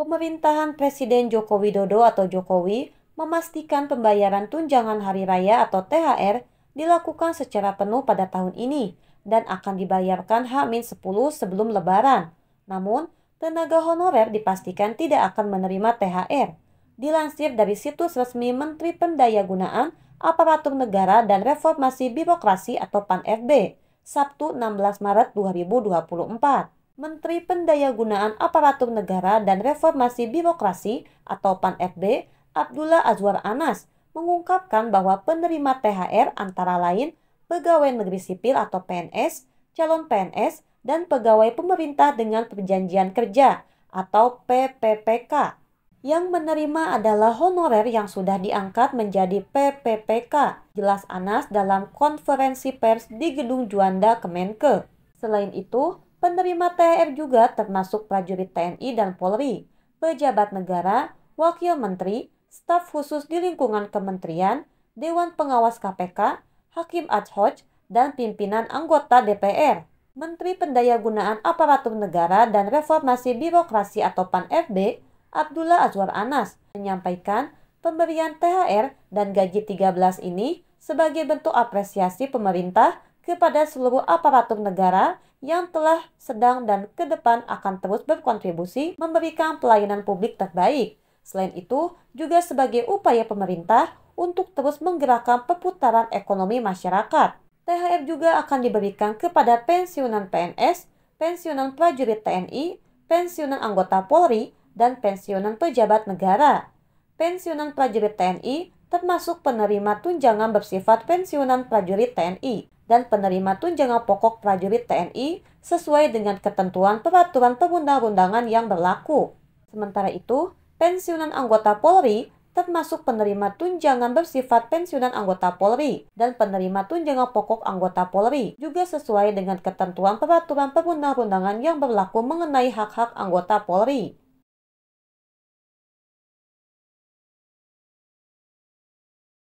pemerintahan Presiden Joko Widodo atau Jokowi memastikan pembayaran tunjangan hari raya atau THR dilakukan secara penuh pada tahun ini dan akan dibayarkan H-10 sebelum lebaran. Namun, tenaga honorer dipastikan tidak akan menerima THR. Dilansir dari situs resmi Menteri Pendayagunaan Aparatur Negara dan Reformasi Birokrasi atau PAN-FB, Sabtu 16 Maret 2024. Menteri Pendayagunaan Aparatur Negara dan Reformasi Birokrasi atau PAN-RB Abdullah Azwar Anas mengungkapkan bahwa penerima THR antara lain pegawai negeri sipil atau PNS, calon PNS, dan pegawai pemerintah dengan perjanjian kerja atau PPPK. Yang menerima adalah honorer yang sudah diangkat menjadi PPPK, jelas Anas dalam konferensi pers di Gedung Juanda Kemenke. Selain itu, Penerima THR juga termasuk prajurit TNI dan Polri, pejabat negara, wakil menteri, staf khusus di lingkungan kementerian, Dewan Pengawas KPK, Hakim Adhoj, dan pimpinan anggota DPR. Menteri Pendayagunaan Aparatur Negara dan Reformasi Birokrasi atau PAN-FB, Abdullah Azwar Anas, menyampaikan pemberian THR dan gaji 13 ini sebagai bentuk apresiasi pemerintah kepada seluruh aparatur negara yang telah sedang dan ke depan akan terus berkontribusi memberikan pelayanan publik terbaik. Selain itu, juga sebagai upaya pemerintah untuk terus menggerakkan perputaran ekonomi masyarakat. THR juga akan diberikan kepada pensiunan PNS, pensiunan prajurit TNI, pensiunan anggota Polri, dan pensiunan pejabat negara. Pensiunan prajurit TNI termasuk penerima tunjangan bersifat pensiunan prajurit TNI dan penerima tunjangan pokok prajurit TNI sesuai dengan ketentuan peraturan perundang-undangan yang berlaku. Sementara itu, pensiunan anggota Polri termasuk penerima tunjangan bersifat pensiunan anggota Polri dan penerima tunjangan pokok anggota Polri juga sesuai dengan ketentuan peraturan perundang-undangan yang berlaku mengenai hak-hak anggota Polri.